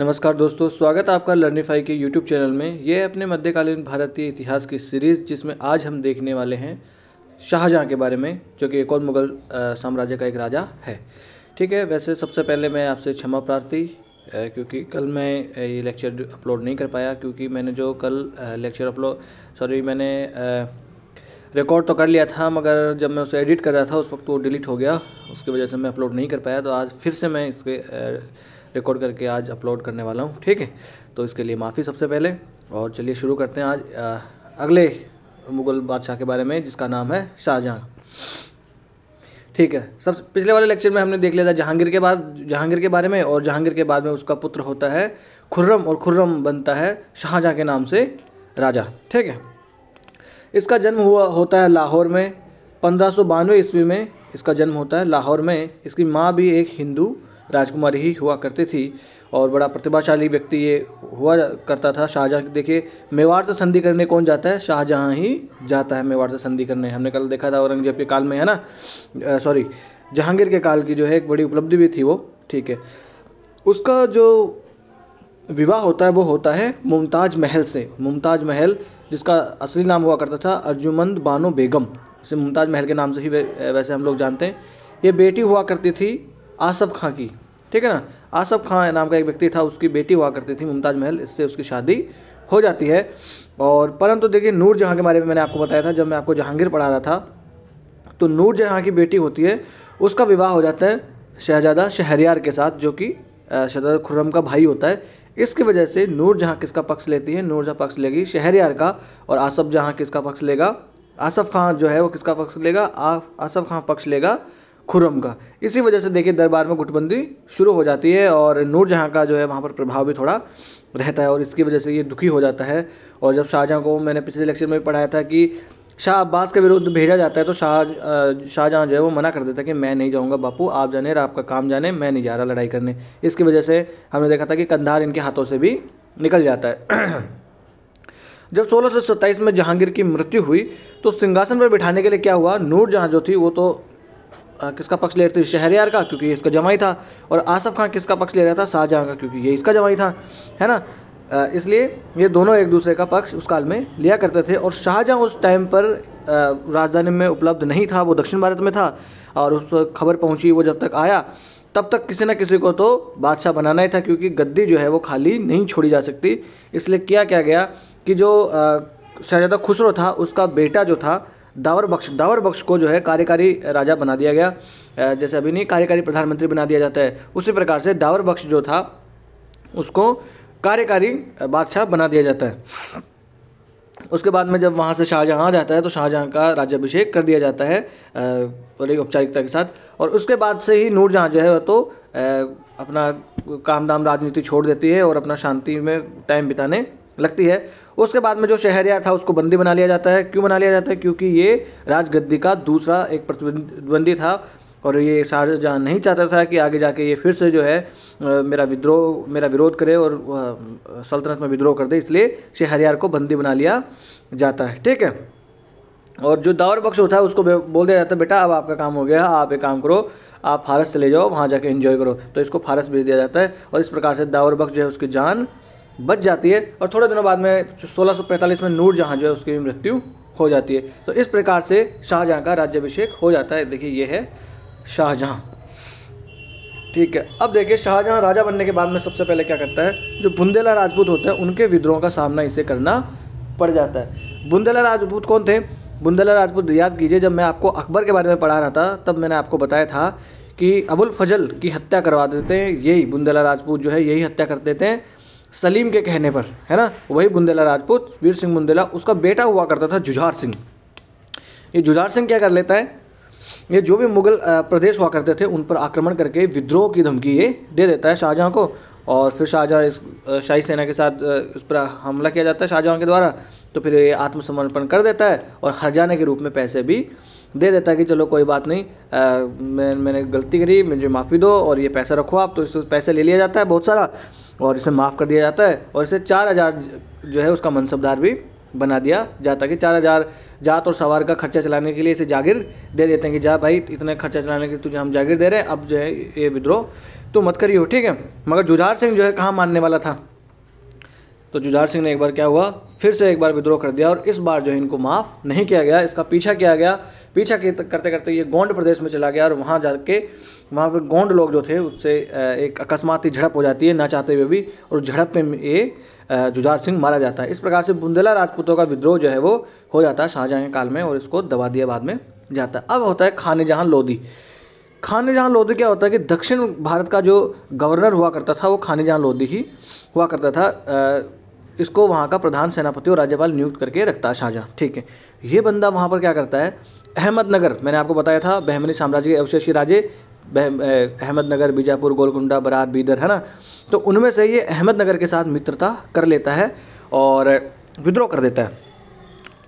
नमस्कार दोस्तों स्वागत है आपका लर्निफाई के यूट्यूब चैनल में यह अपने मध्यकालीन भारतीय इतिहास की सीरीज़ जिसमें आज हम देखने वाले हैं शाहजहाँ के बारे में जो कि एक और मुगल साम्राज्य का एक राजा है ठीक है वैसे सबसे पहले मैं आपसे क्षमा प्रार्थी क्योंकि कल मैं ये लेक्चर अपलोड नहीं कर पाया क्योंकि मैंने जो कल लेक्चर अपलोड सॉरी मैंने रिकॉर्ड तो कर लिया था मगर जब मैं उसे एडिट कर रहा था उस वक्त वो डिलीट हो गया उसकी वजह से मैं अपलोड नहीं कर पाया तो आज फिर से मैं इसके रिकॉर्ड करके आज अपलोड करने वाला हूँ ठीक है तो इसके लिए माफ़ी सबसे पहले और चलिए शुरू करते हैं आज आ, अगले मुग़ल बादशाह के बारे में जिसका नाम है शाहजहाँ ठीक है सब पिछले वाले लेक्चर में हमने देख लिया था जहांगीर के बाद जहांगीर के बारे में और जहांगीर के बाद में उसका पुत्र होता है खुर्रम और खुर्रम बनता है शाहजहाँ के नाम से राजा ठीक है इसका जन्म हुआ होता है लाहौर में पंद्रह ईस्वी में इसका जन्म होता है लाहौर में इसकी माँ भी एक हिंदू राजकुमारी ही हुआ करती थी और बड़ा प्रतिभाशाली व्यक्ति ये हुआ करता था शाहजहाँ देखिए मेवाड़ से संधि करने कौन जाता है शाहजहाँ ही जाता है मेवाड़ से संधि करने हमने कल देखा था औरंगजेब के काल में है ना सॉरी जहांगीर के काल की जो है एक बड़ी उपलब्धि भी थी वो ठीक है उसका जो विवाह होता है वो होता है मुमताज महल से मुमताज महल जिसका असली नाम हुआ करता था अर्जुमंद बानो बेगम इसे मुमताज महल के नाम से ही वैसे हम लोग जानते हैं ये बेटी हुआ करती थी आसफ खां की ठीक है ना आसफ खान नाम का एक व्यक्ति था उसकी बेटी हुआ करती थी मुमताज़ महल इससे उसकी शादी हो जाती है और परंतु देखिए नूर जहाँ के बारे में मैंने आपको बताया था जब मैं आपको जहांगीर पढ़ा रहा था तो नूर जहाँ की बेटी होती है उसका विवाह हो जाता है शहजादा शहरियार के साथ जो कि शहजादा खुर्रम का भाई होता है इसकी वजह से नूर जहाँ किसका पक्ष लेती है नूर जहाँ पक्ष लेगी शहरियार का और आसफ जहाँ किसका पक्ष लेगा आसफ खां जो है वो किसका पक्ष लेगा आसफ खां पक्ष लेगा खुर्रम का इसी वजह से देखिए दरबार में गुटबंदी शुरू हो जाती है और नूरजहाँ का जो है वहाँ पर प्रभाव भी थोड़ा रहता है और इसकी वजह से ये दुखी हो जाता है और जब शाहजहाँ को मैंने पिछले लेक्चर में भी पढ़ाया था कि शाह अब्बास के विरुद्ध भेजा जाता है तो शाह शाहजहाँ जो है वो मना कर देता है कि मैं नहीं जाऊँगा बापू आप जाने और आपका काम जाने मैं नहीं जा रहा लड़ाई करने इसकी वजह से हमने देखा था कि कंधार इनके हाथों से भी निकल जाता है जब सत्ताईस में जहांगीर की मृत्यु हुई तो सिंहासन पर बिठाने के लिए क्या हुआ नूरजहाँ जो थी वो तो किसका पक्ष ले रहे थे शहरियार का क्योंकि ये इसका जमाई था और आसफ खान किसका पक्ष ले रहा था शाहजहाँ का क्योंकि ये इसका जमाई था है ना इसलिए ये दोनों एक दूसरे का पक्ष उस काल में लिया करते थे और शाहजहाँ उस टाइम पर राजधानी में उपलब्ध नहीं था वो दक्षिण भारत में था और उस खबर पहुंची वो जब तक आया तब तक किसी न किसी को तो बादशाह बनाना ही था क्योंकि गद्दी जो है वो खाली नहीं छोड़ी जा सकती इसलिए किया क्या गया कि जो शहजादा खुसरो था उसका बेटा जो था दावर बख्श दावर बख्श को जो है कार्यकारी राजा बना दिया गया जैसे अभी नहीं कार्यकारी प्रधानमंत्री बना दिया जाता है उसी प्रकार से दावर बख्श जो था उसको कार्यकारी बादशाह बना दिया जाता है उसके बाद में जब वहाँ से शाहजहाँ जाता है तो शाहजहाँ का राज्याभिषेक कर दिया जाता है बड़ी औपचारिकता के साथ और उसके बाद से ही नूरजहाँ जो है वह तो अपना काम दाम राजनीति छोड़ देती है और अपना शांति में टाइम बिताने लगती है उसके बाद में जो यार था उसको बंदी बना लिया जाता है क्यों बना लिया जाता है क्योंकि ये राजगद्दी का दूसरा एक प्रतिबंधी था और ये शाहजहाँ नहीं चाहता था कि आगे जाके ये फिर से जो है मेरा विद्रोह मेरा विरोध करे और सल्तनत में विद्रोह कर दे इसलिए शहरियार को बंदी बना लिया जाता है ठीक है और जो दावर बख्श होता है उसको बोल दिया जाता है बेटा अब आपका काम हो गया आप एक काम करो आप फारस चले जाओ वहाँ जाके इन्जॉय करो तो इसको फारस भेज दिया जाता है और इस प्रकार से दावर बख्श जो है उसकी जान बच जाती है और थोड़े दिनों बाद में 1645 में नूरजहाँ जो है उसकी मृत्यु हो जाती है तो इस प्रकार से शाहजहाँ का राज्याभिषेक हो जाता है देखिए ये है शाहजहाँ ठीक है अब देखिए शाहजहाँ राजा बनने के बाद में सबसे पहले क्या करता है जो बुंदेला राजपूत होते हैं उनके विद्रोह का सामना इसे करना पड़ जाता है बुंदेला राजपूत कौन थे बुंदेला राजपूत याद कीजिए जब मैं आपको अकबर के बारे में पढ़ा रहा था तब मैंने आपको बताया था कि अबुल फजल की हत्या करवा देते हैं यही बुंदेला राजपूत जो है यही हत्या कर देते हैं सलीम के कहने पर है ना वही बुंदेला राजपूत वीर सिंह बुंदेला उसका बेटा हुआ करता था जुझार सिंह ये जुझार सिंह क्या कर लेता है ये जो भी मुगल प्रदेश हुआ करते थे उन पर आक्रमण करके विद्रोह की धमकी ये दे देता है शाहजहाँ को और फिर शाहजहाँ इस शाही सेना के साथ इस पर हमला किया जाता है शाहजहाँ के द्वारा तो फिर ये आत्मसमर्पण कर देता है और जाने के रूप में पैसे भी दे देता है कि चलो कोई बात नहीं आ, मैं मैंने गलती करी मुझे माफ़ी दो और ये पैसा रखो आप तो इस पैसे ले लिया जाता है बहुत सारा और इसे माफ़ कर दिया जाता है और इसे चार हज़ार जो है उसका मनसबदार भी बना दिया जाता है कि चार हज़ार जात और सवार का खर्चा चलाने के लिए इसे जागीर दे देते हैं कि जा भाई इतना खर्चा चलाने के तुझे हम जागीर दे रहे हैं अब जो है ये विद्रोह तो मत हो ठीक है मगर जुझार सिंह जो है कहाँ मानने वाला था तो जुझार सिंह ने एक बार क्या हुआ फिर से एक बार विद्रोह कर दिया और इस बार जो है इनको माफ़ नहीं किया गया इसका पीछा किया गया पीछा करते करते ये गोंड प्रदेश में चला गया और वहाँ जाके वहाँ पर गोंड लोग जो थे उससे एक अकस्माती झड़प हो जाती है ना चाहते हुए भी और झड़प में ये जुझार सिंह मारा जाता है इस प्रकार से बुंदेला राजपूतों का विद्रोह जो है वो हो जाता है शाहजहां के काल में और इसको दबा दिया बाद में जाता है अब होता है खाने जहाँ लोधी खाने जहाँ लोधी क्या होता है कि दक्षिण भारत का जो गवर्नर हुआ करता था वो खाने जहाँ लोधी ही हुआ करता था इसको वहाँ का प्रधान सेनापति और राज्यपाल नियुक्त करके रखता है शाहजहाँ ठीक है ये बंदा वहाँ पर क्या करता है अहमदनगर मैंने आपको बताया था बहमनी साम्राज्य के अवशेषी राजे अहमदनगर बीजापुर गोलकुंडा बरार बीदर है ना तो उनमें से ये अहमदनगर के साथ मित्रता कर लेता है और विद्रोह कर देता है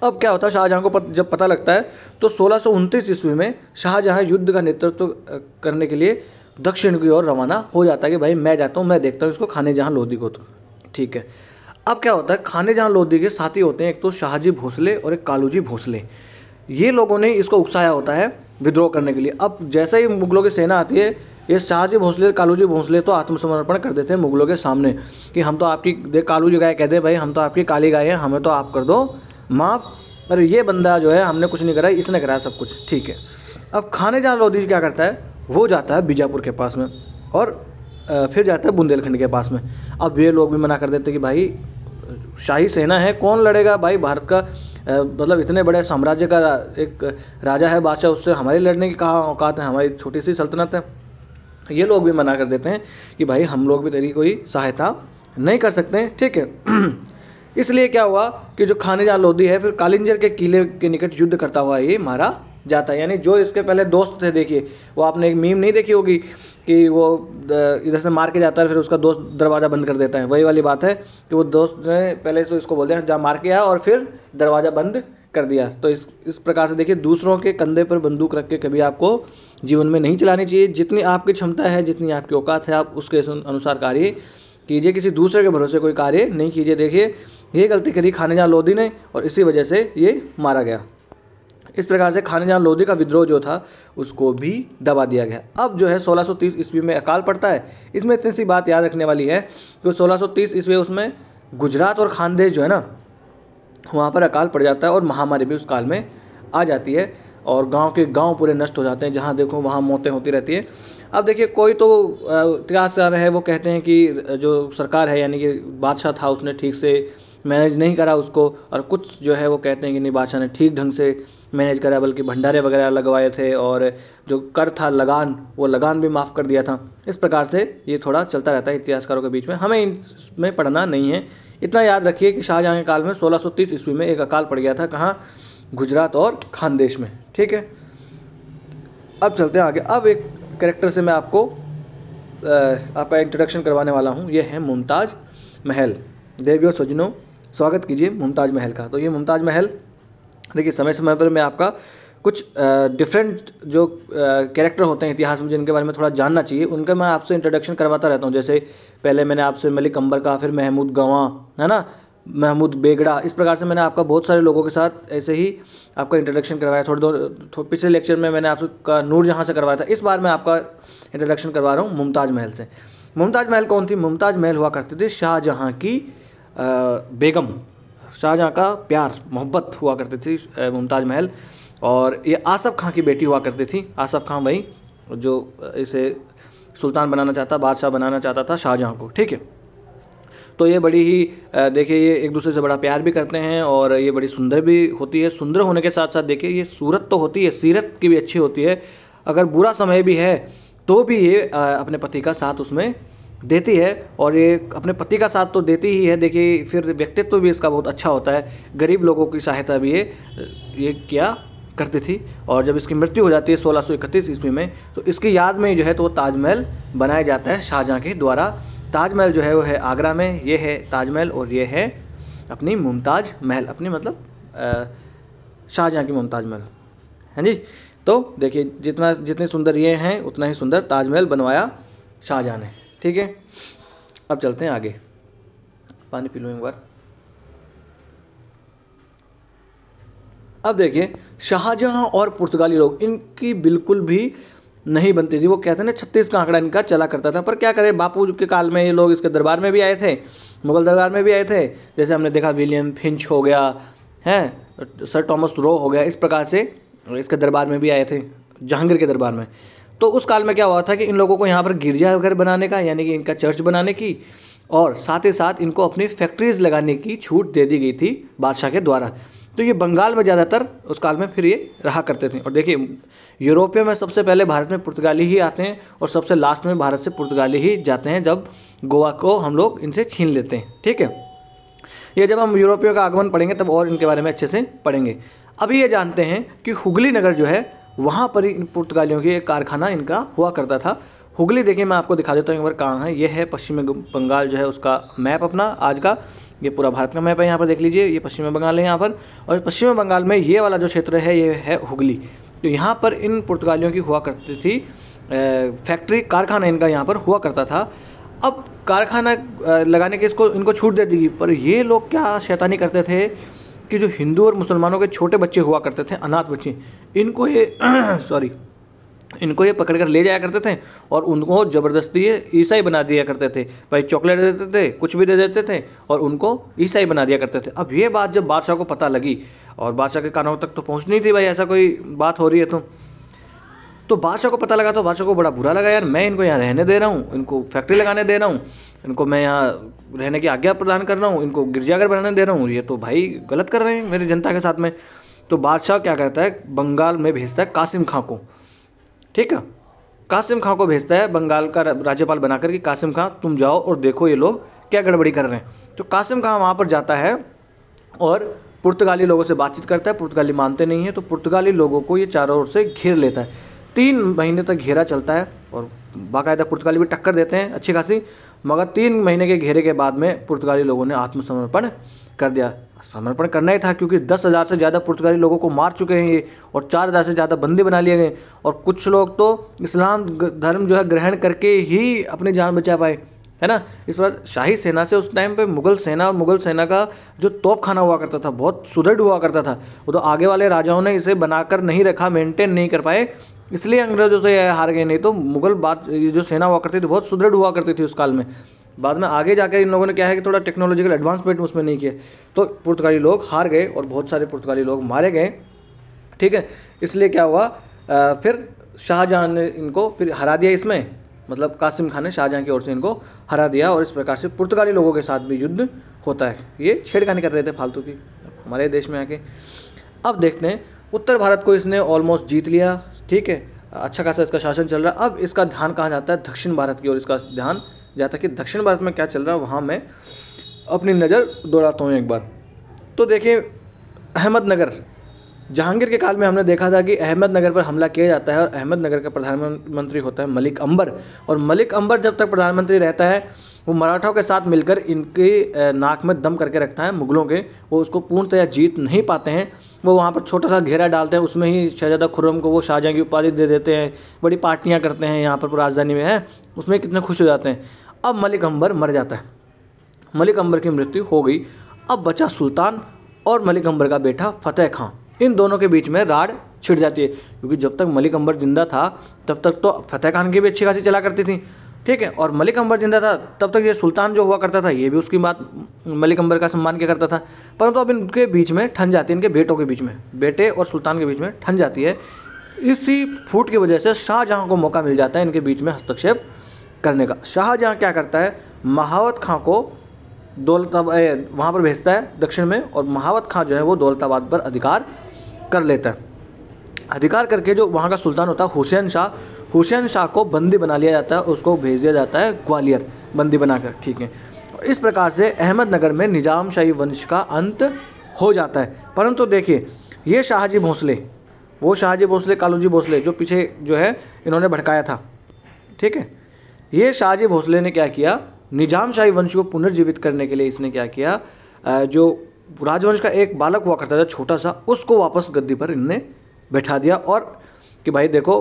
अब क्या होता है शाहजहाँ को पत, जब पता लगता है तो सोलह ईस्वी में शाहजहाँ युद्ध का नेतृत्व करने के लिए दक्षिण की ओर रवाना हो जाता है कि भाई मैं जाता हूँ मैं देखता हूँ इसको खाने जहाँ लोधी को तो ठीक है अब क्या होता है खाने जहाँ लोधी के साथी होते हैं एक तो शाहजी भोसले और एक कालूजी भोसले ये लोगों ने इसको उकसाया होता है विद्रोह करने के लिए अब जैसे ही मुगलों की सेना आती है ये शाहजी भोसले कालू जी भोसले तो आत्मसमर्पण कर देते हैं मुगलों के सामने कि हम तो आपकी दे कालू जी गाय कह दे भाई हम तो आपकी काली गाय है हमें तो आप कर दो माफ़ अरे ये बंदा जो है हमने कुछ नहीं करा इसने कराया सब कुछ ठीक है अब खाने जहाँ लोधी क्या करता है वो जाता है बीजापुर के पास में और फिर जाता है बुंदेलखंड के पास में अब ये लोग भी मना कर देते कि भाई शाही सेना है कौन लड़ेगा भाई भारत का मतलब इतने बड़े साम्राज्य का एक राजा है बादशाह उससे हमारे लड़ने की कहाँ औकात है हमारी छोटी सी सल्तनत है ये लोग भी मना कर देते हैं कि भाई हम लोग भी तेरी कोई सहायता नहीं कर सकते हैं ठीक है इसलिए क्या हुआ कि जो खानेजा लोधी है फिर कालिंजर के किले के निकट युद्ध करता हुआ ये मारा जाता है यानी जो इसके पहले दोस्त थे देखिए वो आपने एक मीम नहीं देखी होगी कि वो इधर से मार के जाता है फिर उसका दोस्त दरवाज़ा बंद कर देता है वही वाली बात है कि वो दोस्त ने पहले तो इसको बोलते हैं जा मार के आया और फिर दरवाज़ा बंद कर दिया तो इस इस प्रकार से देखिए दूसरों के कंधे पर बंदूक रख के कभी आपको जीवन में नहीं चलानी चाहिए जितनी आपकी क्षमता है जितनी आपकी औकात है आप उसके अनुसार कार्य कीजिए किसी दूसरे के भरोसे कोई कार्य नहीं कीजिए देखिए ये गलती करी खाने जा लोधी ने और इसी वजह से ये मारा गया इस प्रकार से खानजान लोधी का विद्रोह जो था उसको भी दबा दिया गया अब जो है 1630 ईस्वी में अकाल पड़ता है इसमें इतनी सी बात याद रखने वाली है कि 1630 ईस्वी उसमें गुजरात और खानदेश जो है ना वहाँ पर अकाल पड़ जाता है और महामारी भी उस काल में आ जाती है और गांव के गांव पूरे नष्ट हो जाते हैं जहाँ देखो वहाँ मौतें होती रहती हैं अब देखिए कोई तो इतिहासकार है वो कहते हैं कि जो सरकार है यानी कि बादशाह था उसने ठीक से मैनेज नहीं करा उसको और कुछ जो है वो कहते हैं कि नहीं बादशाह ने ठीक ढंग से मैनेज करा बल्कि भंडारे वगैरह लगवाए थे और जो कर था लगान वो लगान भी माफ़ कर दिया था इस प्रकार से ये थोड़ा चलता रहता है इतिहासकारों के बीच में हमें इसमें पढ़ना नहीं है इतना याद रखिए कि शाहजहाँ के काल में 1630 ईस्वी में एक अकाल पड़ गया था कहाँ गुजरात और खानदेश में ठीक है अब चलते हैं आगे अब एक करेक्टर से मैं आपको आपका इंट्रोडक्शन करवाने वाला हूँ ये है मुमताज़ महल देवियों सजनों स्वागत कीजिए मुमताज़ महल का तो ये मुमताज़ महल देखिए समय समय पर मैं आपका कुछ डिफरेंट जो कैरेक्टर होते हैं इतिहास में जिनके बारे में थोड़ा जानना चाहिए उनका मैं आपसे इंट्रोडक्शन करवाता रहता हूँ जैसे पहले मैंने आपसे मलिक अंबर का फिर महमूद गवां है ना महमूद बेगड़ा इस प्रकार से मैंने आपका बहुत सारे लोगों के साथ ऐसे ही आपका इंट्रोडक्शन करवाया थोड़े दो पिछले लेक्चर में मैंने आपका नूर जहाँ से करवाया था इस बार मैं आपका इंट्रोडक्शन करवा रहा हूँ मुमताज़ महल से मुमताज़ महल कौन थी मुमताज़ महल हुआ करती थी शाहजहाँ की बेगम शाहजहाँ का प्यार मोहब्बत हुआ करती थी मुमताज़ महल और ये आसफ़ खां की बेटी हुआ करती थी आसफ़ खां वही जो इसे सुल्तान बनाना चाहता बादशाह बनाना चाहता था शाहजहाँ को ठीक है तो ये बड़ी ही देखिए ये एक दूसरे से बड़ा प्यार भी करते हैं और ये बड़ी सुंदर भी होती है सुंदर होने के साथ साथ देखिए ये सूरत तो होती है सीरत की भी अच्छी होती है अगर बुरा समय भी है तो भी ये अपने पति का साथ उसमें देती है और ये अपने पति का साथ तो देती ही है देखिए फिर व्यक्तित्व भी इसका बहुत अच्छा होता है गरीब लोगों की सहायता भी ये ये किया करती थी और जब इसकी मृत्यु हो जाती है सोलह सौ इकतीस ईस्वी में तो इसकी याद में जो है तो वो ताजमहल बनाया जाता है शाहजहाँ के द्वारा ताजमहल जो है वो है आगरा में ये है ताजमहल और ये है अपनी मुमताज महल अपनी मतलब शाहजहाँ की मुमताज महल है हाँ जी तो देखिए जितना जितने सुंदर ये हैं उतना ही सुंदर ताजमहल बनवाया शाहजहाँ ने ठीक है अब चलते हैं आगे पानी पी लो एक बार अब देखिए शाहजहां और पुर्तगाली लोग इनकी बिल्कुल भी नहीं बनती थी वो कहते हैं ना छत्तीस का आंकड़ा इनका चला करता था पर क्या करें बापू के काल में ये लोग इसके दरबार में भी आए थे मुगल दरबार में भी आए थे जैसे हमने देखा विलियम फिंच हो गया है सर टॉमस रो हो गया इस प्रकार से इसके दरबार में भी आए थे जहांगीर के दरबार में तो उस काल में क्या हुआ था कि इन लोगों को यहाँ पर गिरजाघर बनाने का यानी कि इनका चर्च बनाने की और साथ ही साथ इनको अपनी फैक्ट्रीज लगाने की छूट दे दी गई थी बादशाह के द्वारा तो ये बंगाल में ज़्यादातर उस काल में फिर ये रहा करते थे और देखिए यूरोपीय में सबसे पहले भारत में पुर्तगाली ही आते हैं और सबसे लास्ट में भारत से पुर्तगाली ही जाते हैं जब गोवा को हम लोग इनसे छीन लेते हैं ठीक है ये जब हम यूरोपियों का आगमन पढ़ेंगे तब और इनके बारे में अच्छे से पढ़ेंगे अभी ये जानते हैं कि हुगली नगर जो है वहाँ पर इन पुर्तगालियों की एक कारखाना इनका हुआ करता था हुगली देखिए मैं आपको दिखा देता हूँ एक बार कहाँ है ये है पश्चिम बंगाल जो है उसका मैप अपना आज का ये पूरा भारत का मैप है यहाँ पर देख लीजिए ये पश्चिम बंगाल है यहाँ पर और पश्चिम बंगाल में ये वाला जो क्षेत्र है ये है हुगली तो यहाँ पर इन पुर्तगालियों की हुआ करती थी फैक्ट्री कारखाना इनका यहाँ पर हुआ करता था अब कारखाना लगाने की इसको इनको छूट दे दी पर ये लोग क्या शैतानी करते थे कि जो हिंदू और मुसलमानों के छोटे बच्चे हुआ करते थे अनाथ बच्चे इनको ये सॉरी इनको ये पकड़ कर ले जाया करते थे और उनको ज़बरदस्ती ये ईसाई बना दिया करते थे भाई चॉकलेट दे देते थे कुछ भी दे देते थे और उनको ईसाई बना दिया करते थे अब ये बात जब बादशाह को पता लगी और बादशाह के कानों तक तो पहुँचनी थी भाई ऐसा कोई बात हो रही है तो तो बादशाह को पता लगा तो बादशाह को बड़ा बुरा लगा यार मैं इनको यहाँ रहने दे रहा हूँ इनको फैक्ट्री लगाने दे रहा हूँ इनको मैं यहाँ रहने की आज्ञा प्रदान कर रहा हूँ इनको गिरजाघर बनाने दे रहा हूँ ये तो भाई गलत कर रहे हैं मेरी जनता के साथ में तो बादशाह क्या करता है बंगाल में भेजता है कासिम खां को ठीक है कासिम खां को भेजता है बंगाल का राज्यपाल बनाकर कि कासिम खां तुम जाओ और देखो ये लोग क्या गड़बड़ी कर रहे हैं तो कासिम खां वहाँ पर जाता है और पुर्तगाली लोगों से बातचीत करता है पुर्तगाली मानते नहीं है तो पुर्तगाली लोगों को ये चारों ओर से घेर लेता है तीन महीने तक घेरा चलता है और बाकायदा पुर्तगाली भी टक्कर देते हैं अच्छी खासी मगर तीन महीने के घेरे के बाद में पुर्तगाली लोगों ने आत्मसमर्पण कर दिया समर्पण करना ही था क्योंकि दस हज़ार से ज़्यादा पुर्तगाली लोगों को मार चुके हैं ये और चार हज़ार से ज़्यादा बंदी बना लिए गए और कुछ लोग तो इस्लाम धर्म जो है ग्रहण करके ही अपनी जान बचा पाए है ना इस बार शाही सेना से उस टाइम पे मुगल सेना और मुगल सेना का जो तोप खाना हुआ करता था बहुत सुदृढ़ हुआ करता था वो तो आगे वाले राजाओं ने इसे बनाकर नहीं रखा मेंटेन नहीं कर पाए इसलिए अंग्रेजों से हार गए नहीं तो मुगल बात ये जो सेना हुआ करती थी बहुत सुदृढ़ हुआ करती थी उस काल में बाद में आगे जाकर इन लोगों ने क्या है कि थोड़ा टेक्नोलॉजिकल एडवांसमेंट उसमें नहीं किए तो पुर्तगाली लोग हार गए और बहुत सारे पुर्तगाली लोग मारे गए ठीक है इसलिए क्या हुआ आ, फिर शाहजहाँ ने इनको फिर हरा दिया इसमें मतलब कासिम खान ने शाहजहाँ की ओर से इनको हरा दिया और इस प्रकार से पुर्तगाली लोगों के साथ भी युद्ध होता है ये छेड़खानी कर रहे थे फालतू की हमारे देश में आके अब देखते हैं उत्तर भारत को इसने ऑलमोस्ट जीत लिया ठीक है अच्छा खासा इसका शासन चल रहा है अब इसका ध्यान कहाँ जाता है दक्षिण भारत की ओर इसका ध्यान जाता है कि दक्षिण भारत में क्या चल रहा है वहाँ मैं अपनी नज़र दौड़ाता हूँ एक बार तो देखिए अहमदनगर जहांगीर के काल में हमने देखा था कि अहमदनगर पर हमला किया जाता है और अहमदनगर का प्रधानमंत्री होता है मलिक अंबर और मलिक अंबर जब तक प्रधानमंत्री रहता है वो मराठों के साथ मिलकर इनके नाक में दम करके रखता है मुगलों के वो उसको पूर्णतया जीत नहीं पाते हैं वो वहाँ पर छोटा सा घेरा डालते हैं उसमें ही शहजादा खुर्रम को वो शाहजहाँ की उपाधि दे देते हैं बड़ी पार्टियाँ करते हैं यहाँ पर राजधानी में है उसमें कितने खुश हो जाते हैं अब मलिक अंबर मर जाता है मलिक अंबर की मृत्यु हो गई अब बचा सुल्तान और मलिक अंबर का बेटा फतेह खां इन दोनों के बीच में राड छिड़ जाती है क्योंकि जब तक मलिक अंबर जिंदा था तब तक तो फतेह खान की भी अच्छी खासी चला करती थी ठीक है और मलिक अंबर जिंदा था तब तक ये सुल्तान जो हुआ करता था ये भी उसकी बात मलिक अंबर का सम्मान किया करता था परंतु अब इनके बीच में ठन जाती है इनके बेटों के बीच में बेटे और सुल्तान के बीच में ठन जाती है इसी फूट की वजह से शाहजहाँ को मौका मिल जाता है इनके बीच में हस्तक्षेप करने का शाहजहाँ क्या करता है महावत खां को दौलत वहाँ पर भेजता है दक्षिण में और महावत खां जो है वो दौलताबाद पर अधिकार कर लेता है अधिकार करके जो वहाँ का सुल्तान होता है हुसैन शाह हुसैन शाह को बंदी बना लिया जाता है उसको भेज दिया जाता है ग्वालियर बंदी बनाकर ठीक है इस प्रकार से अहमदनगर में निजाम शाही वंश का अंत हो जाता है परंतु देखिए ये शाहजी भोसले वो शाहजी भोसले कालूजी भोसले जो पीछे जो है इन्होंने भड़काया था ठीक है ये शाहजी भोसले ने क्या किया निजाम शाही वंश को पुनर्जीवित करने के लिए इसने क्या किया जो राजवंश का एक बालक हुआ करता था छोटा सा उसको वापस गद्दी पर इनने बैठा दिया और कि भाई देखो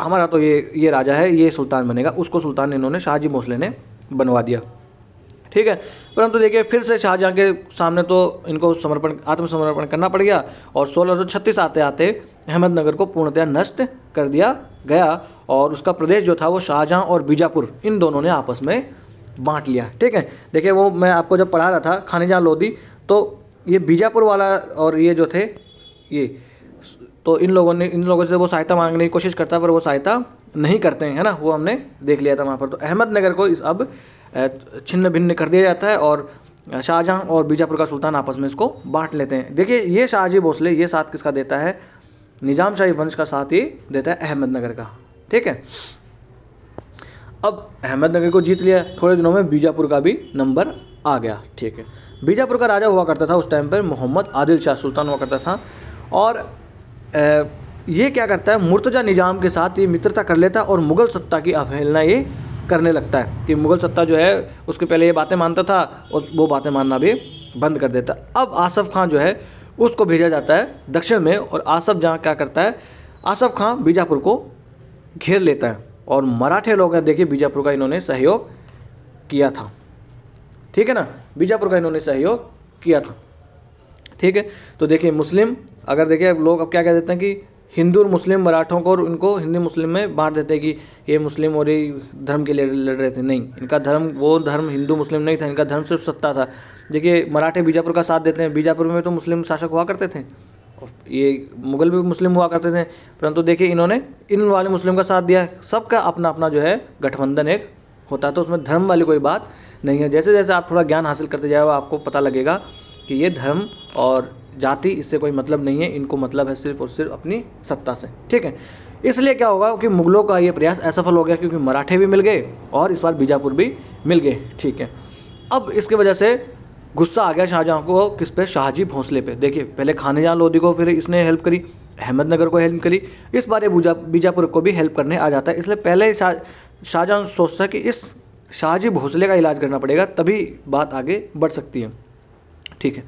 हमारा तो ये ये राजा है ये सुल्तान बनेगा उसको सुल्तान इन्होंने शाहजी भोसले ने बनवा दिया ठीक है परंतु देखिए फिर से शाहजहाँ के सामने तो इनको समर्पण आत्मसमर्पण करना पड़ गया और सोलह सौ छत्तीस आते आते अहमदनगर को पूर्णतया नष्ट कर दिया गया और उसका प्रदेश जो था वो शाहजहाँ और बीजापुर इन दोनों ने आपस में बांट लिया ठीक है देखिए वो मैं आपको जब पढ़ा रहा था खानेजहाँ लोधी तो ये बीजापुर वाला और ये जो थे ये तो इन लोगों ने इन लोगों से वो सहायता मांगने की कोशिश करता है पर वो सहायता नहीं करते हैं है ना वो हमने देख लिया था वहाँ पर तो अहमदनगर को इस अब छिन्न भिन्न कर दिया जाता है और शाहजहाँ और बीजापुर का सुल्तान आपस में इसको बांट लेते हैं देखिए ये शाहजी भोसले ये साथ किसका देता है निजाम शाही वंश का साथ ही देता है अहमदनगर का ठीक है अब अहमदनगर को जीत लिया थोड़े दिनों में बीजापुर का भी नंबर आ गया ठीक है बीजापुर का राजा हुआ करता था उस टाइम पर मोहम्मद आदिल शाह सुल्तान हुआ करता था और ये क्या करता है मुर्तजा निज़ाम के साथ ये मित्रता कर लेता है और मुग़ल सत्ता की अवहेलना ये करने लगता है कि मुग़ल सत्ता जो है उसके पहले ये बातें मानता था और वो बातें मानना भी बंद कर देता अब आसफ़ खां जो है उसको भेजा जाता है दक्षिण में और आसफ़ जहाँ क्या करता है आसफ़ खां बीजापुर को घेर लेता है और मराठे लोग हैं देखिए बीजापुर का इन्होंने सहयोग किया था ठीक है ना बीजापुर का इन्होंने सहयोग किया था ठीक है तो देखिए मुस्लिम अगर देखिए लोग अब क्या कह देते हैं कि हिंदू और मुस्लिम मराठों को और उनको हिंदू मुस्लिम में बांट देते हैं कि ये मुस्लिम और ये धर्म के लिए लड़ रहे थे नहीं इनका धर्म वो धर्म हिंदू मुस्लिम नहीं था इनका धर्म सिर्फ सत्ता था देखिए मराठे बीजापुर का साथ देते हैं बीजापुर में तो मुस्लिम शासक हुआ करते थे ये मुगल भी मुस्लिम हुआ करते थे परंतु देखिए इन्होंने इन वाले मुस्लिम का साथ दिया सबका अपना अपना जो है गठबंधन एक होता है तो उसमें धर्म वाली कोई बात नहीं है जैसे जैसे आप थोड़ा ज्ञान हासिल करते जाए आपको पता लगेगा कि ये धर्म और जाति इससे कोई मतलब नहीं है इनको मतलब है सिर्फ और सिर्फ अपनी सत्ता से ठीक है इसलिए क्या होगा कि मुगलों का ये प्रयास असफल हो गया क्योंकि मराठे भी मिल गए और इस बार बीजापुर भी मिल गए ठीक है अब इसकी वजह से गुस्सा आ गया शाहजहाँ को किस पे शाहजी भोंसले पे देखिए पहले जहाँ लोधी को फिर इसने हेल्प करी अहमदनगर को हेल्प करी इस बार ये बीजापुर को भी हेल्प करने आ जाता है इसलिए पहले शाह शाहजहाँ सोचता है कि इस शाहजी भोसले का इलाज करना पड़ेगा तभी बात आगे बढ़ सकती है ठीक है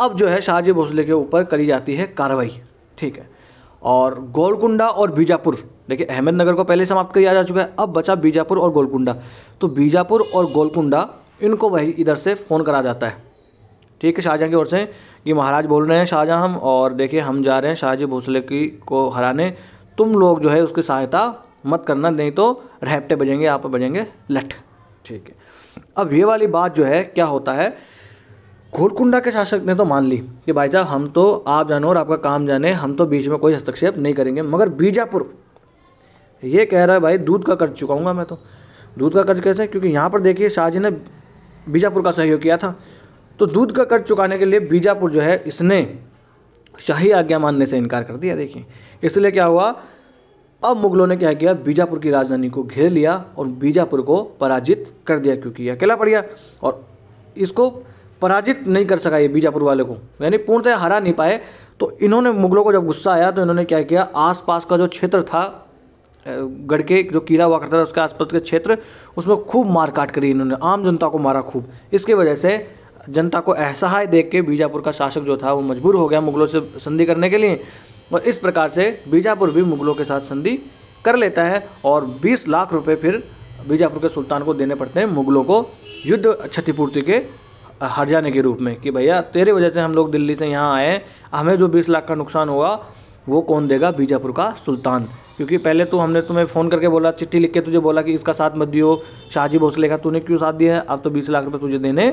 अब जो है शाहजी भोसले के ऊपर करी जाती है कार्रवाई ठीक है और गोलकुंडा और बीजापुर देखिए अहमदनगर को पहले समाप्त किया जा चुका है अब बचा बीजापुर और गोलकुंडा तो बीजापुर और गोलकुंडा इनको वही इधर से फ़ोन करा जाता है ठीक है शाहजहाँ की ओर से कि महाराज बोल रहे हैं शाहजहाँ हम और देखिए हम जा रहे हैं शाहजी भोसले की को हराने तुम लोग जो है उसकी सहायता मत करना नहीं तो रहपटे बजेंगे आप बजेंगे लठ ठीक है अब ये वाली बात जो है क्या होता है घोरकुंडा के शासक ने तो मान ली कि भाई साहब हम तो आप जानो और आपका काम जाने हम तो बीच में कोई हस्तक्षेप नहीं करेंगे मगर बीजापुर ये कह रहा है भाई दूध का कर्ज चुकाऊंगा मैं तो दूध का कर्ज कैसे क्योंकि यहाँ पर देखिए शाहजी ने बीजापुर का सहयोग किया था तो दूध का कर्ज चुकाने के लिए बीजापुर जो है इसने शाही आज्ञा मानने से इनकार कर दिया देखिए इसलिए क्या हुआ अब मुगलों ने क्या किया बीजापुर की राजधानी को घेर लिया और बीजापुर को पराजित कर दिया क्योंकि अकेला पड़ गया और इसको पराजित नहीं कर सका ये बीजापुर वाले को यानी पूर्णतः हरा नहीं पाए तो इन्होंने मुगलों को जब गुस्सा आया तो इन्होंने क्या किया आसपास का जो क्षेत्र था गढ़ के जो कीड़ा हुआ करता था उसके आसपास के क्षेत्र उसमें खूब मार काट करी इन्होंने आम जनता को मारा खूब इसके वजह से जनता को असहाय देख के बीजापुर का शासक जो था वो मजबूर हो गया मुगलों से संधि करने के लिए और इस प्रकार से बीजापुर भी मुगलों के साथ संधि कर लेता है और 20 लाख रुपए फिर बीजापुर के सुल्तान को देने पड़ते हैं मुगलों को युद्ध क्षतिपूर्ति के हर जाने के रूप में कि भैया तेरे वजह से हम लोग दिल्ली से यहाँ आए हमें जो बीस लाख का नुकसान हुआ वो कौन देगा बीजापुर का सुल्तान क्योंकि पहले तो हमने तुम्हें फ़ोन करके बोला चिट्ठी लिख के तुझे बोला कि इसका साथ मत दियो शाहजी भोसले का तूने क्यों साथ दिया है अब तो बीस लाख रुपये तुझे देने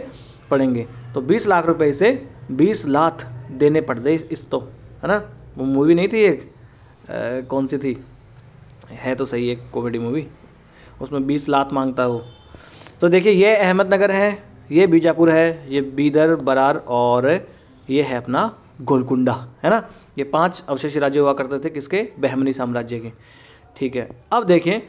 पड़ेंगे तो बीस लाख रुपये से बीस लाख देने पड़ गए इस तो है ना वो मूवी नहीं थी एक आ, कौन सी थी है तो सही एक कॉमेडी मूवी उसमें बीस लाख मांगता वो तो देखिए ये अहमदनगर है ये बीजापुर है ये बीदर बरार और ये है अपना गोलकुंडा है ना ये पांच अवशेष राज्य हुआ करते थे किसके बहमनी साम्राज्य के ठीक है अब देखें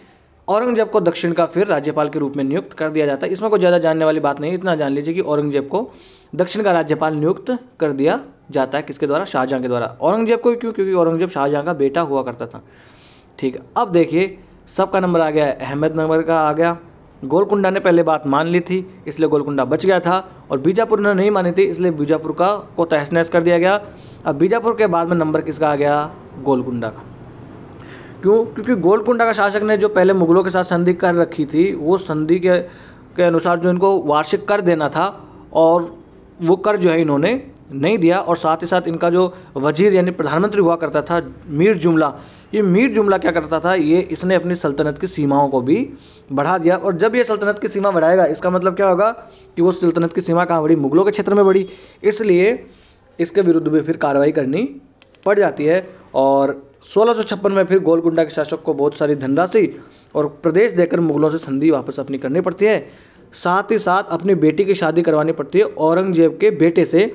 औरंगजेब को दक्षिण का फिर राज्यपाल के रूप में नियुक्त कर दिया जाता है इसमें कोई ज़्यादा जानने वाली बात नहीं इतना जान लीजिए कि औरंगजेब को दक्षिण का राज्यपाल नियुक्त कर दिया जाता है किसके द्वारा शाहजहाँ के द्वारा औरंगजेब को क्यों क्योंकि औरंगजेब शाहजहाँ का बेटा हुआ करता था ठीक है अब देखिए सबका नंबर आ गया अहमदनगर का आ गया गोलकुंडा ने पहले बात मान ली थी इसलिए गोलकुंडा बच गया था और बीजापुर ने नहीं मानी थी इसलिए बीजापुर का को तहस नहस कर दिया गया अब बीजापुर के बाद में नंबर किसका आ गया गोलकुंडा का क्यों क्योंकि गोलकुंडा का शासक ने जो पहले मुगलों के साथ संधि कर रखी थी वो संधि के के अनुसार जो इनको वार्षिक कर देना था और वो कर जो है इन्होंने नहीं दिया और साथ ही साथ इनका जो वजीर यानी प्रधानमंत्री हुआ करता था मीर जुमला ये मीर जुमला क्या करता था ये इसने अपनी सल्तनत की सीमाओं को भी बढ़ा दिया और जब ये सल्तनत की सीमा बढ़ाएगा इसका मतलब क्या होगा कि वो सल्तनत की सीमा कहाँ बढ़ी मुगलों के क्षेत्र में बढ़ी इसलिए इसके विरुद्ध भी फिर कार्रवाई करनी पड़ जाती है और सोलह में फिर गोलकुंडा के शासक को बहुत सारी धनराशि और प्रदेश देकर मुगलों से संधि वापस अपनी करनी पड़ती है साथ ही साथ अपनी बेटी की शादी करवानी पड़ती है औरंगजेब के बेटे से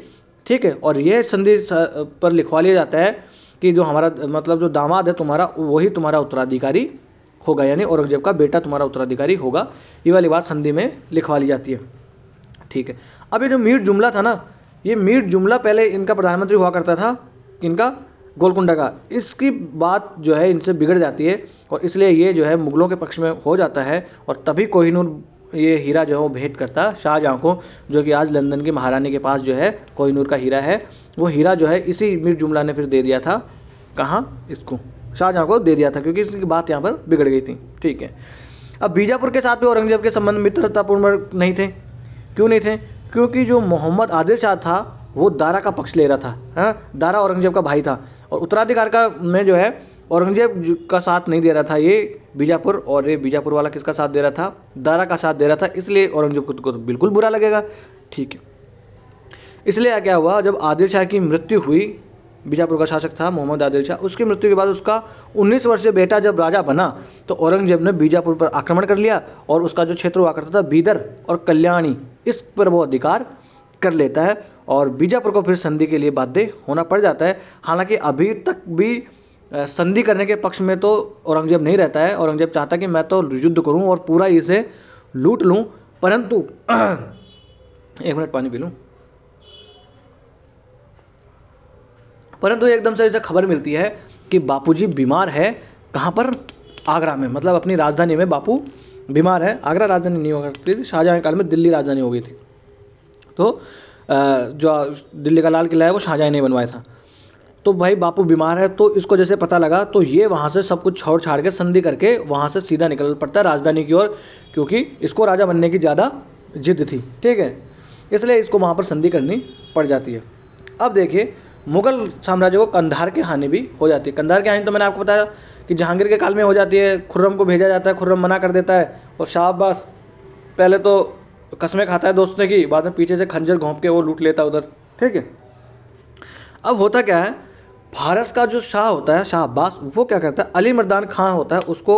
ठीक है और यह संधि पर लिखवा लिया जाता है कि जो हमारा मतलब जो दामाद है तुम्हारा वही तुम्हारा उत्तराधिकारी होगा यानी औरंगजेब का बेटा तुम्हारा उत्तराधिकारी होगा ये वाली बात संधि में लिखवा ली जाती है ठीक है अब ये जो मीट जुमला था ना ये मीट जुमला पहले इनका प्रधानमंत्री हुआ करता था इनका गोलकुंडा का इसकी बात जो है इनसे बिगड़ जाती है और इसलिए ये जो है मुगलों के पक्ष में हो जाता है और तभी कोहिनूर ये हीरा जो है वो भेंट करता शाहजहाँ को जो कि आज लंदन की महारानी के पास जो है कोहिनूर का हीरा है वो हीरा जो है इसी मीर जुमला ने फिर दे दिया था कहाँ इसको शाहजहाँ को दे दिया था क्योंकि इसकी बात यहाँ पर बिगड़ गई थी ठीक है अब बीजापुर के साथ भी औरंगजेब के संबंध मित्रतापूर्ण नहीं थे क्यों नहीं थे क्योंकि जो मोहम्मद आदिल शाह था वो दारा का पक्ष ले रहा था है हाँ? दारा औरंगजेब का भाई था और उत्तराधिकार का में जो है औरंगजेब का साथ नहीं दे रहा था ये बीजापुर और ये बीजापुर वाला किसका साथ दे रहा था दारा का साथ दे रहा था इसलिए औरंगजेब को तो बिल्कुल बुरा लगेगा ठीक है इसलिए क्या हुआ जब आदिल शाह की मृत्यु हुई बीजापुर का शासक था मोहम्मद आदिल शाह उसकी मृत्यु के बाद उसका 19 वर्षीय बेटा जब राजा बना तो औरंगजेब ने बीजापुर पर आक्रमण कर लिया और उसका जो क्षेत्र हुआ करता था बीदर और कल्याणी इस पर वो अधिकार कर लेता है और बीजापुर को फिर संधि के लिए बाध्य होना पड़ जाता है हालांकि अभी तक भी संधि करने के पक्ष में तो औरंगज़ेब नहीं रहता है औरंगज़ेब चाहता कि मैं तो युद्ध करूं और पूरा इसे लूट लूं परंतु एक मिनट पानी पी लूं परंतु एकदम से इसे खबर मिलती है कि बापूजी बीमार है कहाँ पर आगरा में मतलब अपनी राजधानी में बापू बीमार है आगरा राजधानी नहीं हुआ थी शाहजहां के काल में दिल्ली राजधानी हो गई थी तो जो दिल्ली का लाल किला है वो शाहजहाँ ने बनवाया था तो भाई बापू बीमार है तो इसको जैसे पता लगा तो ये वहाँ से सब कुछ छोड़ छाड़ के संधि करके वहाँ से सीधा निकल पड़ता है राजधानी की ओर क्योंकि इसको राजा बनने की ज़्यादा जिद थी ठीक है इसलिए इसको वहाँ पर संधि करनी पड़ जाती है अब देखिए मुगल साम्राज्य को कंधार की हानि भी हो जाती है कंधार की हानि तो मैंने आपको बताया कि जहांगीर के काल में हो जाती है खुर्रम को भेजा जाता है खुर्रम मना कर देता है और शाहबास पहले तो कस्में खाता है दोस्तों की बाद में पीछे से खंजर घोंप के वो लूट लेता उधर ठीक है अब होता क्या है फारस का जो शाह होता है शाह अब्बास वो क्या करता है अली मर्दान खां होता है उसको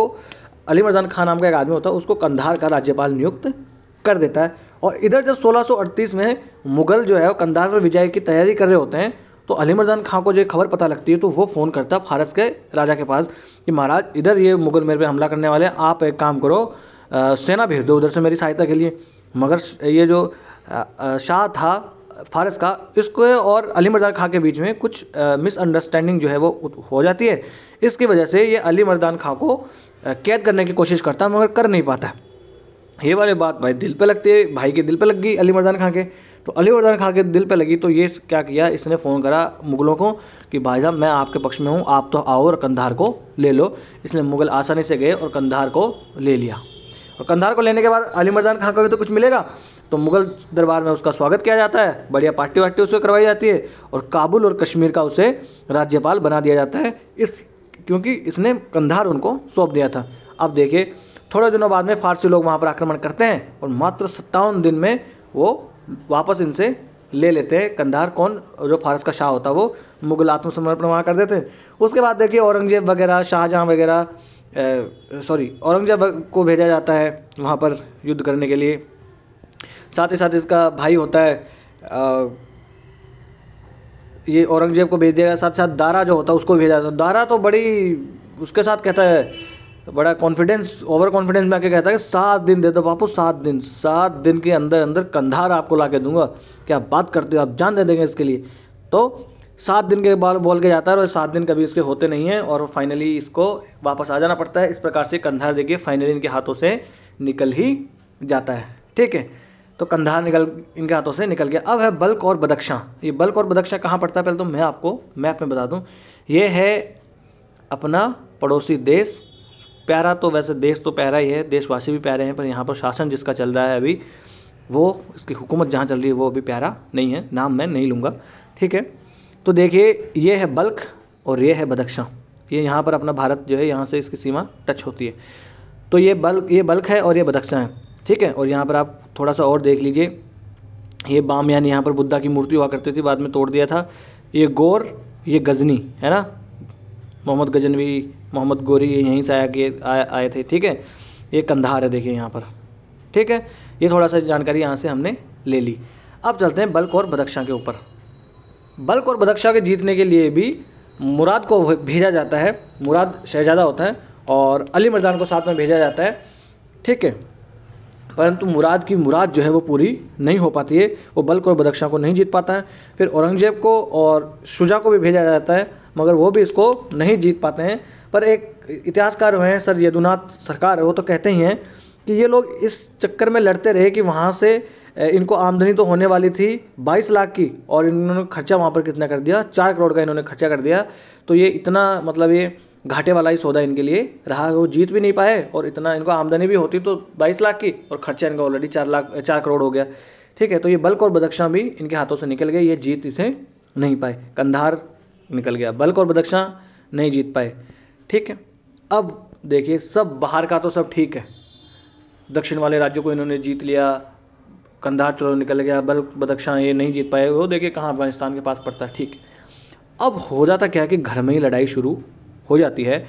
अली मर्दान खां नाम का एक आदमी होता है उसको कंधार का राज्यपाल नियुक्त कर देता है और इधर जब 1638 में मुगल जो है वो कंधार पर विजय की तैयारी कर रहे होते हैं तो अली मर्दान खां को जो खबर पता लगती है तो वो फ़ोन करता है फारस के राजा के पास कि महाराज इधर ये मुगल मेरे पे हमला करने वाले हैं आप एक काम करो सेना भेज दो उधर से मेरी सहायता के लिए मगर ये जो शाह था फारस का इसको और अली मर्दान खां के बीच में कुछ मिसअंडरस्टैंडिंग जो है वो हो जाती है इसकी वजह से ये अली मर्दान खां को कैद करने की कोशिश करता मगर कर नहीं पाता ये वाली बात भाई दिल पे लगती है भाई के दिल पे लग गई अली मर्दान खां के तो अली मर्दान खां के दिल पे लगी तो ये क्या किया इसने फ़ोन करा मुग़लों को कि भाई साहब मैं आपके पक्ष में हूँ आप तो आओ और कंधार को ले लो इसलिए मुग़ल आसानी से गए और कंधार को ले लिया और कंधार को लेने के बाद अली मर्दान खां को भी तो कुछ मिलेगा तो मुगल दरबार में उसका स्वागत किया जाता है बढ़िया पार्टी वार्टी उसे करवाई जाती है और काबुल और कश्मीर का उसे राज्यपाल बना दिया जाता है इस क्योंकि इसने कंधार उनको सौंप दिया था अब देखिए थोड़े दिनों बाद में फारसी लोग वहाँ पर आक्रमण करते हैं और मात्र सत्तावन दिन में वो वापस इनसे ले लेते हैं कंधार कौन जो फारस का शाह होता वो मुगल आत्मसमर्पण वहाँ कर देते हैं उसके बाद देखिए औरंगजेब वगैरह शाहजहाँ वगैरह सॉरी औरंगजेब को भेजा जाता है वहाँ पर युद्ध करने के लिए साथ ही साथ इसका भाई होता है ये औरंगज़ेब को भेज दिया साथ साथ दारा जो होता है उसको भेजा जाता दारा तो बड़ी उसके साथ कहता है बड़ा कॉन्फिडेंस ओवर कॉन्फिडेंस में आके कहता है सात दिन दे दो बापू सात दिन सात दिन के अंदर अंदर कंधार आपको ला के दूंगा क्या बात करते हो आप जान दे देंगे इसके लिए तो सात दिन के बाद बोल के जाता है और सात दिन कभी इसके होते नहीं हैं और फाइनली इसको वापस आ जाना पड़ता है इस प्रकार से कंधार देखिए फाइनली इनके हाथों से निकल ही जाता है ठीक है तो कंधार निकल इनके हाथों से निकल गया अब है बल्क और बदख्शां ये बल्क और बदख्शां कहाँ पड़ता है पहले तो मैं आपको मैप में बता दूँ ये है अपना पड़ोसी देश प्यारा तो वैसे देश तो प्यारा ही है देशवासी भी प्यारे हैं पर यहाँ पर शासन जिसका चल रहा है अभी वो इसकी हुकूमत जहाँ चल रही है वो अभी प्यारा नहीं है नाम मैं नहीं लूँगा ठीक है तो देखिए ये है बल्क और ये है बदख्शां ये यहाँ पर अपना भारत जो है यहाँ से इसकी सीमा टच होती है तो ये बल्क ये बल्क है और ये बदख्शां है ठीक है और यहाँ पर आप थोड़ा सा और देख लीजिए ये बाम यानी यहाँ पर बुद्धा की मूर्ति हुआ करती थी बाद में तोड़ दिया था ये गौर ये गजनी है ना मोहम्मद गजनवी मोहम्मद गोरी ये यहीं से आया किए आए थे ठीक है ये कंधार है देखिए यहाँ पर ठीक है ये थोड़ा सा जानकारी यहाँ से हमने ले ली अब चलते हैं बल्क और बदख्शां के ऊपर बल्क और बदख्शां के जीतने के लिए भी मुराद को भेजा जाता है मुराद शहजादा होता है और अली मर्दान को साथ में भेजा जाता है ठीक है परंतु मुराद की मुराद जो है वो पूरी नहीं हो पाती है वो बल्क और बदख्शां को नहीं जीत पाता है फिर औरंगजेब को और शुजा को भी भेजा जाता है मगर वो भी इसको नहीं जीत पाते हैं पर एक इतिहासकार हैं सर यदुनाथ सरकार वो तो कहते ही हैं कि ये लोग इस चक्कर में लड़ते रहे कि वहाँ से इनको आमदनी तो होने वाली थी 22 लाख की और इन्होंने खर्चा वहाँ पर कितना कर दिया चार करोड़ का इन्होंने खर्चा कर दिया तो ये इतना मतलब ये घाटे वाला ही सौदा इनके लिए रहा वो जीत भी नहीं पाए और इतना इनको आमदनी भी होती तो बाईस लाख की और खर्चा इनका ऑलरेडी चार लाख चार करोड़ हो गया ठीक है तो ये बल्क और बदक्षा भी इनके हाथों से निकल गए ये जीत इसे नहीं पाए कंधार निकल गया बल्क और बदक्षा नहीं जीत पाए ठीक है अब देखिए सब बाहर का तो सब ठीक है दक्षिण वाले राज्यों को इन्होंने जीत लिया कंधार चलो निकल गया बल्क बदक्षा ये नहीं जीत पाए वो देखिए कहाँ अफगानिस्तान के पास पड़ता है ठीक अब हो जाता क्या है कि घर में ही लड़ाई शुरू हो जाती है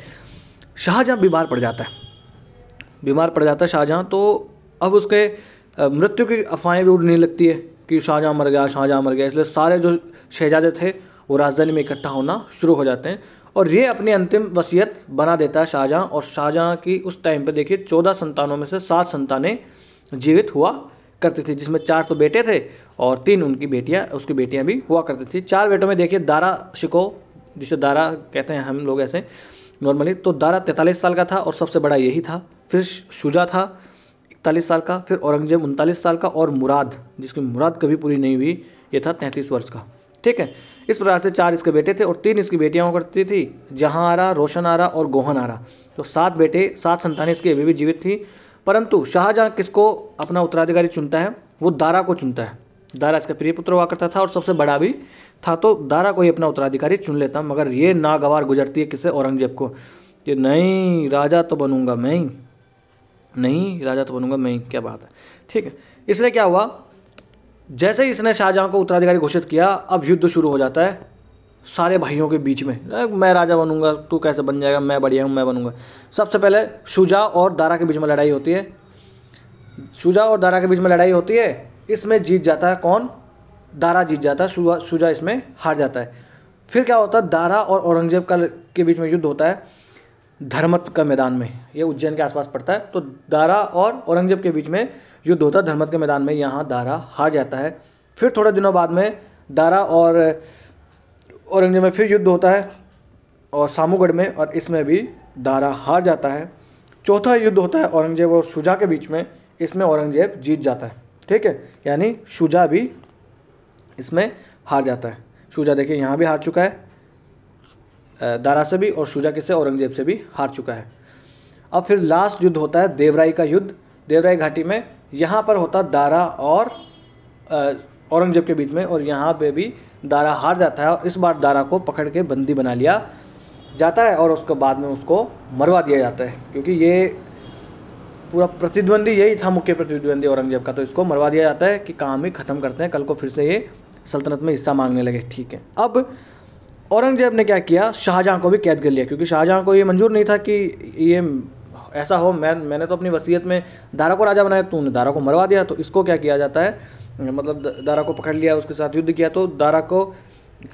शाहजहाँ बीमार पड़ जाता है बीमार पड़ जाता है शाहजहाँ तो अब उसके मृत्यु की अफवाहें भी उड़ने लगती है कि शाहजहाँ मर गया शाहजहाँ मर गया इसलिए सारे जो शहजादे थे वो राजधानी में इकट्ठा होना शुरू हो जाते हैं और ये अपनी अंतिम वसीयत बना देता है शाहजहाँ और शाहजहाँ की उस टाइम पे देखिए चौदह संतानों में से सात संतानें जीवित हुआ करती थी जिसमें चार तो बेटे थे और तीन उनकी बेटियाँ उसकी बेटियाँ भी हुआ करती थी चार बेटों में देखिए दारा शिको जिसे दारा कहते हैं हम लोग ऐसे नॉर्मली तो दारा तैंतालीस साल का था और सबसे बड़ा यही था फिर शुजा था इकतालीस साल का फिर औरंगजेब उनतालीस साल का और मुराद जिसकी मुराद कभी पूरी नहीं हुई ये था तैंतीस वर्ष का ठीक है इस प्रकार से चार इसके बेटे थे और तीन इसकी बेटियां हुआ करती थी जहां आरा रोशन आरा और गोहन आरा तो सात बेटे सात संतानें इसकी अभी भी जीवित थी परंतु शाहजहाँ किसको अपना उत्तराधिकारी चुनता है वो दारा को चुनता है दारा इसका प्रिय पुत्र हुआ करता था और सबसे बड़ा भी था तो दारा को ही अपना उत्तराधिकारी चुन लेता मगर ये नागवार गुजरती है किसे औरंगजेब को कि नहीं राजा तो बनूंगा मैं ही नहीं राजा तो बनूंगा मैं ही क्या बात है ठीक है इसलिए क्या हुआ जैसे ही इसने शाहजहां को उत्तराधिकारी घोषित किया अब युद्ध शुरू हो जाता है सारे भाइयों के बीच में मैं राजा बनूंगा तू कैसे बन जाएगा मैं बढ़िया हूँ मैं बनूंगा सबसे पहले शुजा और दारा के बीच में लड़ाई होती है शुजा और दारा के बीच में लड़ाई होती है इसमें जीत जाता है कौन दारा जीत जाता है शुजा शुजा इसमें हार जाता है फिर क्या होता है दारा और औरंगजेब का के बीच में युद्ध होता है धर्मत का मैदान में ये उज्जैन के आसपास पड़ता है तो दारा और औरंगजेब के बीच में युद्ध होता है धर्मत के मैदान में यहाँ दारा हार जाता है फिर थोड़े दिनों बाद में दारा और औरंगजेब में फिर युद्ध होता है और सामूगढ़ में और इसमें भी दारा हार जाता है चौथा युद्ध होता है औरंगजेब और शुजा के बीच में इसमें औरंगजेब जीत जाता है ठीक है यानी शुजा भी इसमें हार जाता है शुजा देखिए यहाँ भी हार चुका है दारा से भी और शुजा किसे औरंगजेब से भी हार चुका है अब फिर लास्ट युद्ध होता है देवराई का युद्ध देवराई घाटी में यहाँ पर होता दारा और औरंगजेब के बीच में और यहाँ पे भी दारा हार जाता है और इस बार दारा को पकड़ के बंदी बना लिया जाता है और उसके बाद में उसको मरवा दिया जाता है क्योंकि ये पूरा प्रतिद्वंदी यही था मुख्य प्रतिद्वंदी औरंगजेब का तो इसको मरवा दिया जाता है कि काम ही ख़त्म करते हैं कल को फिर से ये सल्तनत में हिस्सा मांगने लगे ठीक है अब औरंगजेब ने क्या किया शाहजहां को भी कैद कर लिया क्योंकि शाहजहां को ये मंजूर नहीं था कि ये ऐसा हो मैं मैंने तो अपनी वसीयत में दारा को राजा बनाया तूने दारा को मरवा दिया तो इसको क्या किया जाता है मतलब दारा को पकड़ लिया उसके साथ युद्ध किया तो दारा को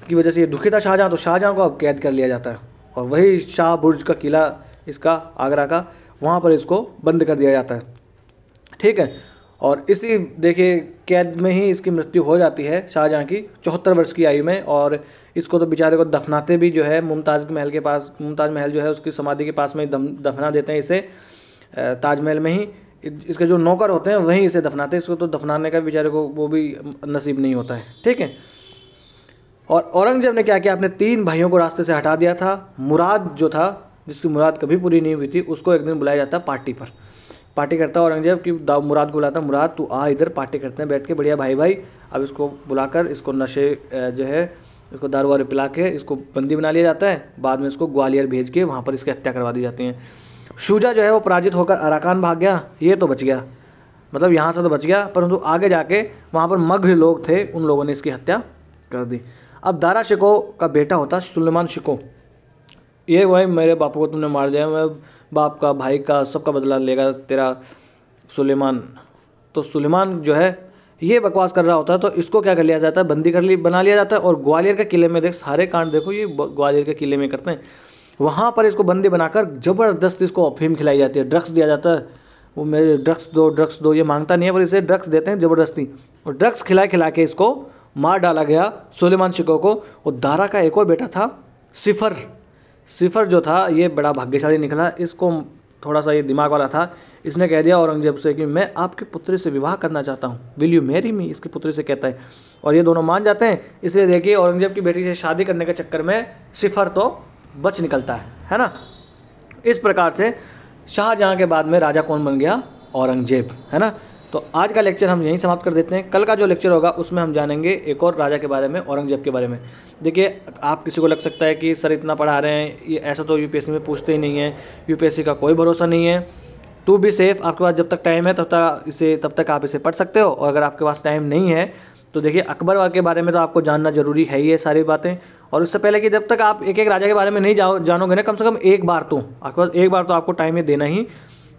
की वजह से ये दुखी था शाहजहाँ तो शाहजहाँ को अब कैद कर लिया जाता है और वही शाह बुर्ज का किला इसका आगरा का वहाँ पर इसको बंद कर दिया जाता है ठीक है और इसी देखिए कैद में ही इसकी मृत्यु हो जाती है शाहजहाँ की चौहत्तर वर्ष की आयु में और इसको तो बेचारे को दफनाते भी जो है मुमताज़ महल के पास मुमताज़ महल जो है उसकी समाधि के पास में दम दफना देते हैं इसे ताजमहल में ही इसके जो नौकर होते हैं वहीं इसे दफनाते हैं इसको तो दफनाने का बेचारे को वो भी नसीब नहीं होता है ठीक है और औरंगजेब ने क्या किया अपने तीन भाइयों को रास्ते से हटा दिया था मुराद जो था जिसकी मुराद कभी पूरी नहीं हुई थी उसको एक दिन बुलाया जाता पार्टी पर पार्टी करता औरंगजेब की मुराद को बुलाता मुराद तू आ इधर पार्टी करते हैं बैठ के बढ़िया भाई भाई अब इसको बुलाकर इसको नशे जो है इसको दारू वारू पिला के इसको बंदी बना लिया जाता है बाद में इसको ग्वालियर भेज के वहाँ पर इसकी हत्या करवा दी जाती है शूजा जो है वो पराजित होकर अराकान भाग गया ये तो बच गया मतलब यहाँ से तो बच गया परंतु आगे जाके वहाँ पर मग्ध लोग थे उन लोगों ने इसकी हत्या कर दी अब दारा शिको का बेटा होता सुलेमान शिको ये भाई मेरे बाप को तुमने मार दिया मैं बाप का भाई का सबका बदला लेगा तेरा सुलेमान तो सुलेमान जो है ये बकवास कर रहा होता है तो इसको क्या कर लिया जाता है बंदी कर ली बना लिया जाता है और ग्वालियर के किले में देख सारे कांड देखो ये ग्वालियर के किले में करते हैं वहाँ पर इसको बंदी बनाकर ज़बरदस्त इसको अफीम खिलाई जाती है ड्रग्स दिया जाता है वो मेरे ड्रग्स दो ड्रग्स दो ये मांगता नहीं है पर इसे ड्रग्स देते हैं ज़बरदस्ती और ड्रग्स खिला खिला के इसको मार डाला गया सुलेमान शिको को और दारा का एक और बेटा था सिफर सिफर जो था ये बड़ा भाग्यशाली निकला इसको थोड़ा सा ये दिमाग वाला था इसने कह दिया औरंगजेब से कि मैं आपके पुत्री से विवाह करना चाहता हूँ विल यू मैरी मी इसके पुत्री से कहता है और ये दोनों मान जाते हैं इसलिए देखिए औरंगजेब की बेटी से शादी करने के चक्कर में सिफर तो बच निकलता है है ना इस प्रकार से शाहजहाँ के बाद में राजा कौन बन गया औरंगजेब है ना तो आज का लेक्चर हम यहीं समाप्त कर देते हैं कल का जो लेक्चर होगा उसमें हम जानेंगे एक और राजा के बारे में औरंगजेब के बारे में देखिए आप किसी को लग सकता है कि सर इतना पढ़ा रहे हैं ये ऐसा तो यू में पूछते ही नहीं है यू का कोई भरोसा नहीं है टू बी सेफ़ आपके पास जब तक टाइम है तब तक इसे तब तक आप इसे पढ़ सकते हो और अगर आपके पास टाइम नहीं है तो देखिए अकबर के बारे में तो आपको जानना ज़रूरी है ही है सारी बातें और उससे पहले कि जब तक आप एक एक राजा के बारे में नहीं जाओ जानोगे ना कम से कम एक बार तो आपके पास एक बार तो आपको टाइम ये देना ही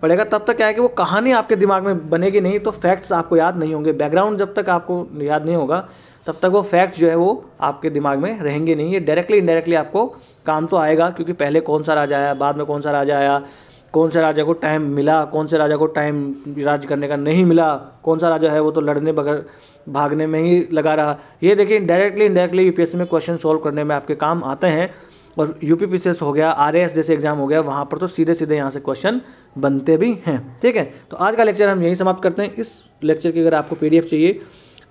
पड़ेगा तब तक क्या है कि वो कहानी आपके दिमाग में बनेगी नहीं तो फैक्ट्स आपको याद नहीं होंगे बैकग्राउंड जब तक आपको याद नहीं होगा तब तक वो फैक्ट्स जो है वो आपके दिमाग में रहेंगे नहीं ये डायरेक्टली इनडायरेक्टली आपको काम तो आएगा क्योंकि पहले कौन सा राजा आया बाद में कौन सा राजा आया कौन से राजा को टाइम मिला कौन से राजा को टाइम राज करने का नहीं मिला कौन सा राजा है वो तो लड़ने बगैर भागने में ही लगा रहा ये देखिए डायरेक्टली इनडायरेक्टली यूपीएससी में क्वेश्चन सॉल्व करने में आपके काम आते हैं और यू पी हो गया आर जैसे एग्जाम हो गया वहाँ पर तो सीधे सीधे यहाँ से क्वेश्चन बनते भी हैं ठीक है तो आज का लेक्चर हम यहीं समाप्त करते हैं इस लेक्चर की अगर आपको पी चाहिए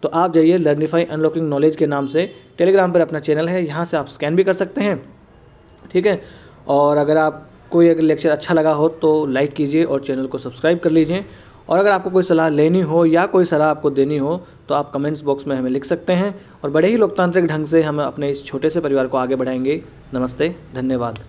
तो आप जाइए लर्निफाई अनलॉकिंग नॉलेज के नाम से टेलीग्राम पर अपना चैनल है यहाँ से आप स्कैन भी कर सकते हैं ठीक है और अगर आप कोई अगर लेक्चर अच्छा लगा हो तो लाइक कीजिए और चैनल को सब्सक्राइब कर लीजिए और अगर आपको कोई सलाह लेनी हो या कोई सलाह आपको देनी हो तो आप कमेंट्स बॉक्स में हमें लिख सकते हैं और बड़े ही लोकतांत्रिक ढंग से हम अपने इस छोटे से परिवार को आगे बढ़ाएंगे नमस्ते धन्यवाद